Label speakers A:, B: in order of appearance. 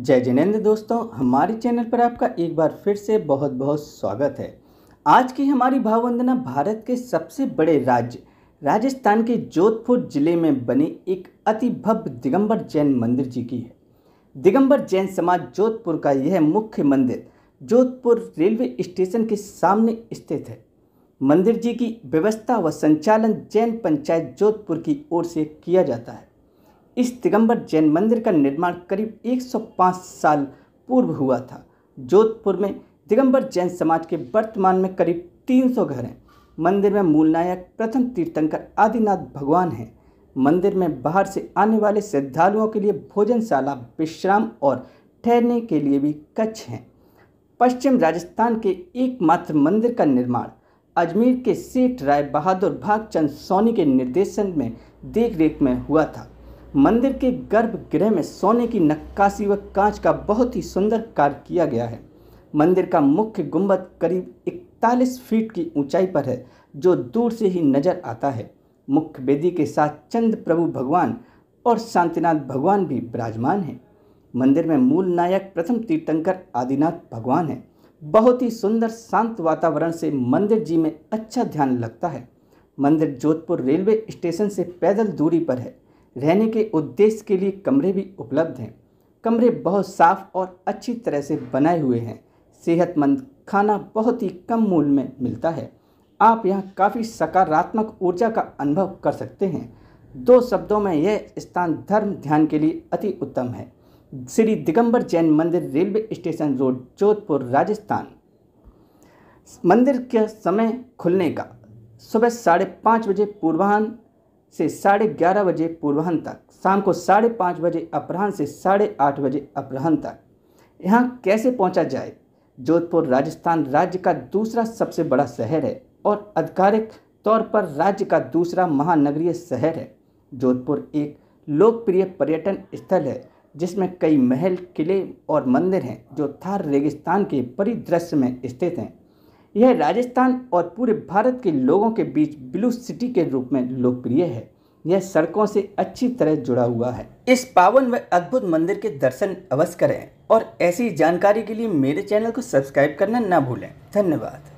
A: जय जिनेन्द्र दोस्तों हमारे चैनल पर आपका एक बार फिर से बहुत बहुत स्वागत है आज की हमारी भाववंदना भारत के सबसे बड़े राज्य राजस्थान के जोधपुर जिले में बने एक अति भव्य दिगंबर जैन मंदिर जी की है दिगंबर जैन समाज जोधपुर का यह मुख्य मंदिर जोधपुर रेलवे स्टेशन के सामने स्थित है मंदिर जी की व्यवस्था व संचालन जैन पंचायत जोधपुर की ओर से किया जाता है इस दिगंबर जैन मंदिर का निर्माण करीब 105 साल पूर्व हुआ था जोधपुर में दिगंबर जैन समाज के वर्तमान में करीब 300 घर हैं मंदिर में मूल नायक प्रथम तीर्थंकर आदिनाथ भगवान हैं मंदिर में बाहर से आने वाले श्रद्धालुओं के लिए भोजनशाला विश्राम और ठहरने के लिए भी कच्छ हैं पश्चिम राजस्थान के एकमात्र मंदिर का निर्माण अजमेर के सेठ राय बहादुर भागचंद सोनी के निर्देशन में देखरेख में हुआ था मंदिर के गर्भगृह में सोने की नक्काशी व कांच का बहुत ही सुंदर कार्य किया गया है मंदिर का मुख्य गुंबद करीब इकतालीस फीट की ऊंचाई पर है जो दूर से ही नजर आता है मुख्य वेदी के साथ चंद प्रभु भगवान और शांतिनाथ भगवान भी विराजमान हैं मंदिर में मूल नायक प्रथम तीर्थंकर आदिनाथ भगवान हैं बहुत ही सुंदर शांत वातावरण से मंदिर जी में अच्छा ध्यान लगता है मंदिर जोधपुर रेलवे स्टेशन से पैदल दूरी पर है रहने के उद्देश्य के लिए कमरे भी उपलब्ध हैं कमरे बहुत साफ़ और अच्छी तरह से बनाए हुए हैं सेहतमंद खाना बहुत ही कम मूल्य में मिलता है आप यहाँ काफ़ी सकारात्मक ऊर्जा का अनुभव कर सकते हैं दो शब्दों में यह स्थान धर्म ध्यान के लिए अति उत्तम है श्री दिगंबर जैन मंदिर railway station road Jodhpur Rajasthan मंदिर के समय खुलने का सुबह साढ़े पाँच बजे पूर्वाहन से साढ़े ग्यारह बजे पूर्वाहन तक शाम को साढ़े पाँच बजे अपराह्न से साढ़े आठ बजे अपराह्न तक यहाँ कैसे पहुँचा जाए जोधपुर राजस्थान राज्य का दूसरा सबसे बड़ा शहर है और आधिकारिक तौर पर राज्य का दूसरा महानगरीय शहर है जोधपुर एक लोकप्रिय पर्यटन स्थल है जिसमें कई महल किले और मंदिर हैं जो थार रेगिस्तान के परिदृश्य में स्थित हैं यह राजस्थान और पूरे भारत के लोगों के बीच ब्लू सिटी के रूप में लोकप्रिय है यह सड़कों से अच्छी तरह जुड़ा हुआ है इस पावन व अद्भुत मंदिर के दर्शन अवश्य करें और ऐसी जानकारी के लिए मेरे चैनल को सब्सक्राइब करना ना भूलें धन्यवाद